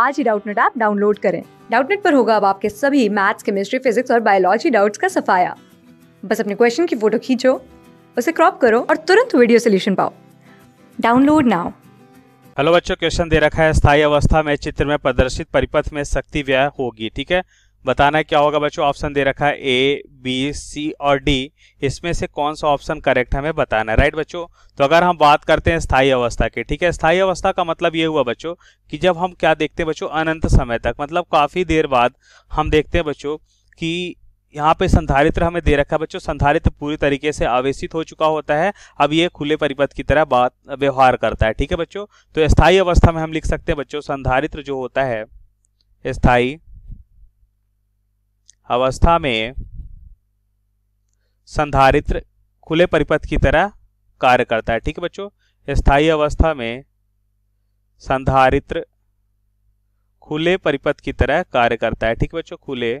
आज ही Doubtnut app download करें डाउटनेट पर होगा अब आपके सभी मैथ्स केमिस्ट्री फिजिक्स और बायोलॉजी डाउट्स का सफाया बस अपने क्वेश्चन की फोटो खींचो उसे क्रॉप करो और तुरंत वीडियो सोल्यूशन पाओ डाउनलोड नाउ हेलो बच्चों क्वेश्चन दे रखा है स्थायी अवस्था में चित्र में प्रदर्शित परिपथ में शक्ति व्यय होगी ठीक है बताना क्या होगा बच्चों ऑप्शन दे रखा है ए बी सी और डी इसमें से कौन सा ऑप्शन करेक्ट हमें बताना है राइट बच्चों तो अगर हम बात करते हैं स्थायी अवस्था के ठीक है स्थायी अवस्था का मतलब ये हुआ बच्चों कि जब हम क्या देखते हैं बच्चों अनंत समय तक मतलब काफ़ी देर बाद हम देखते हैं बच्चों कि यहाँ पे संधारित्र हमें दे रखा है बच्चों संधारित्र पूरी तरीके से आवेशित हो चुका होता है अब ये खुले परिपथ की तरह बात व्यवहार करता है ठीक है बच्चों तो स्थायी अवस्था में हम लिख सकते हैं बच्चों संधारित्र जो होता है स्थायी अवस्था में संधारित्र खुले परिपथ की तरह कार्य करता है ठीक है बच्चों स्थायी अवस्था में संधारित्र खुले परिपथ की तरह कार्य करता है ठीक है बच्चों खुले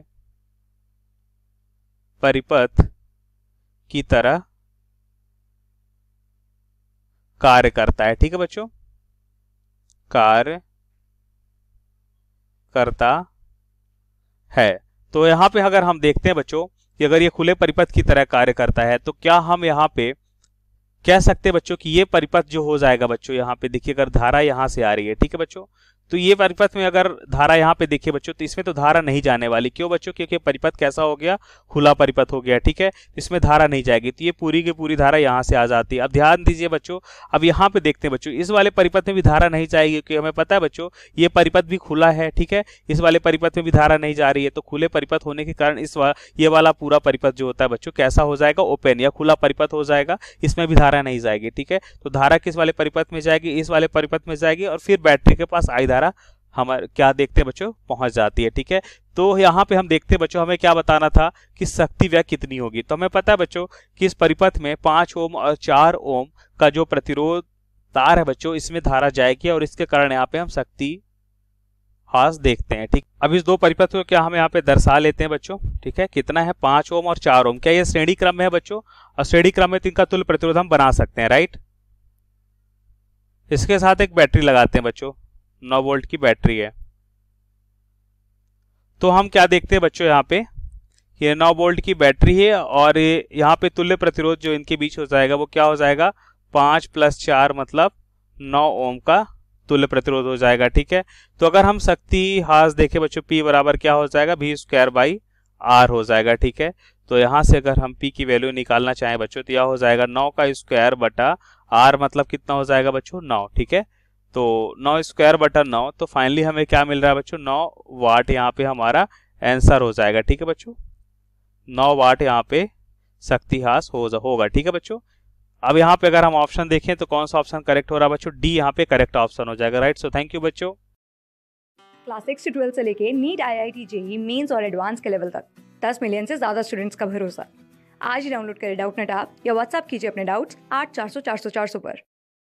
परिपथ की तरह कार्य करता है ठीक है बच्चों कार्य करता है तो यहाँ पे अगर हम देखते हैं बच्चों कि अगर ये खुले परिपथ की तरह कार्य करता है तो क्या हम यहाँ पे कह सकते हैं बच्चों कि ये परिपथ जो हो जाएगा बच्चों यहाँ पे देखिए अगर धारा यहाँ से आ रही है ठीक है बच्चों तो ये परिपथ में अगर धारा यहाँ पे देखिए बच्चों तो इसमें तो धारा नहीं जाने वाली क्यों बच्चों क्योंकि परिपथ कैसा हो गया खुला परिपथ हो गया ठीक है तो इसमें धारा नहीं जाएगी तो ये पूरी की पूरी धारा यहाँ से आ जाती है अब ध्यान दीजिए बच्चों अब यहाँ पे देखते हैं बच्चों इस वाले परिपथ में भी धारा नहीं जाएगी क्योंकि हमें पता है बच्चों ये परिपथ भी खुला है ठीक है इस वाले परिपथ में भी धारा नहीं जा रही है तो खुले परिपथ होने के कारण इस वा, ये वाला पूरा परिपथ जो होता है बच्चों कैसा हो जाएगा ओपन या खुला परिपथ हो जाएगा इसमें भी धारा नहीं जाएगी ठीक है तो धारा किस वाले परिपथ में जाएगी इस वाले परिपथ में जाएगी और फिर बैटरी के पास आई वगैरह हम क्या देखते हैं बच्चों पहुंच जाती है ठीक है तो यहाँ पे हम देखते हैं बच्चों हमें क्या बताना था कि शक्ति व्यय कितनी होगी तो हमें पता है बच्चों कि इस परिपथ में पांच ओम और चार ओम का जो प्रतिरोध तार है बच्चों इसमें धारा जाएगी और इसके कारण यहाँ पे हम शक्ति हास देखते हैं ठीक अब इस दो परिपथ को क्या हम यहाँ पे दर्शा लेते हैं बच्चों ठीक है कितना है पांच ओम और चार ओम क्या ये श्रेणी क्रम में है बच्चों और श्रेणी क्रम में तो इनका तुल प्रतिरोध हम बना सकते हैं राइट इसके साथ एक बैटरी लगाते हैं बच्चों नौ वोल्ट की बैटरी है तो हम क्या देखते हैं बच्चों यहाँ पे ये नौ वोल्ट की बैटरी है और यहाँ पे तुल्य प्रतिरोध जो इनके बीच हो जाएगा वो क्या हो जाएगा पांच प्लस चार मतलब नौ ओम का तुल्य प्रतिरोध हो जाएगा ठीक है तो अगर हम शक्ति हास देखें बच्चों पी बराबर क्या हो जाएगा भी स्क्वायर बाई आर हो जाएगा ठीक है तो यहाँ से अगर हम पी की वैल्यू निकालना चाहें बच्चों तो यह हो जाएगा नौ का स्क्वायर बटा आर मतलब कितना हो जाएगा बच्चों नौ ठीक है तो नौ स्क्वायर बटन नौ तो फाइनली हमें क्या मिल रहा है बच्चों नौ वाट यहाँ पे हमारा आंसर हो जाएगा ठीक है बच्चों नौ वाट यहाँ पे शक्तिहास हो होगा ठीक है बच्चों अब यहाँ पे अगर हम ऑप्शन देखें तो कौन सा ऑप्शन करेक्ट हो रहा है बच्चों डी यहाँ पे करेक्ट ऑप्शन हो जाएगा राइट सो थैंक यू बच्चों क्लास सिक्स से ट्वेल्थ से लेके NEET I I T JEE mains और एडवांस के लेवल तक दस मिलियन से ज्यादा स्टूडेंट्स का भरोसा आज ही डाउनलोड करें डाउट नेट आप या व्हाट्सअप कीजिए अपने डाउट्स आठ चार सौ चार सौ चार सौ पर